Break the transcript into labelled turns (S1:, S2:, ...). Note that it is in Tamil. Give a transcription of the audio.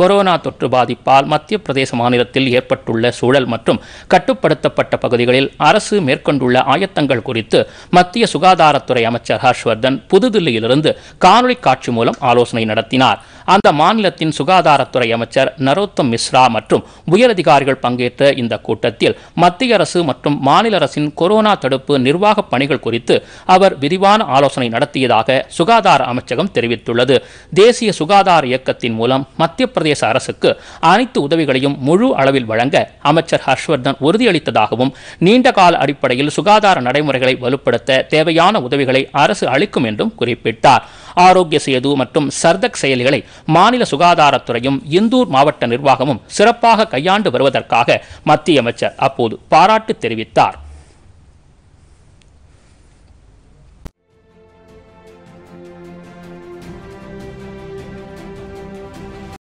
S1: கொரோனா தொற்று பாதிப்பால் மத்திய பிரதேச மாநிலத்தில் ஏற்பட்டுள்ள சூழல் மற்றும் கட்டுப்படுத்தப்பட்ட பகுதிகளில் அரசு மேற்கொண்டுள்ள ஆயத்தங்கள் குறித்து மத்திய சுகாதாரத்துறை அமைச்சர் ஹர்ஷ்வர்தன் புதுதில்லியிலிருந்து காணொலி காட்சி மூலம் ஆலோசனை நடத்தினார் அந்த மாநிலத்தின் சுகாதாரத்துறை அமைச்சர் நரோத்தம் மிஸ்ரா மற்றும் உயரதிகாரிகள் பங்கேற்ற இந்த கூட்டத்தில் மத்திய அரசு மற்றும் மாநில அரசின் கொரோனா தடுப்பு நிர்வாக பணிகள் குறித்து அவர் விரிவான ஆலோசனை நடத்தியதாக சுகாதார அமைச்சகம் தெரிவித்துள்ளது தேசிய சுகாதார இயக்கத்தின் மூலம் மத்திய பிரதேச அரசுக்கு அனைத்து உதவிகளையும் முழு அளவில் வழங்க அமைச்சர் ஹர்ஷ்வர்தன் உறுதியளித்ததாகவும் நீண்டகால அடிப்படையில் சுகாதார நடைமுறைகளை வலுப்படுத்த தேவையான உதவிகளை அரசு அளிக்கும் என்றும் குறிப்பிட்டார் ஆரோக்கிய சேது மற்றும் சர்தக் செயலிகளை மாநில சுகாதாரத்துறையும் இந்தூர் மாவட்ட நிர்வாகமும் சிறப்பாக கையாண்டு வருவதற்காக மத்திய அமைச்சர் அப்போது பாராட்டு தெரிவித்தார்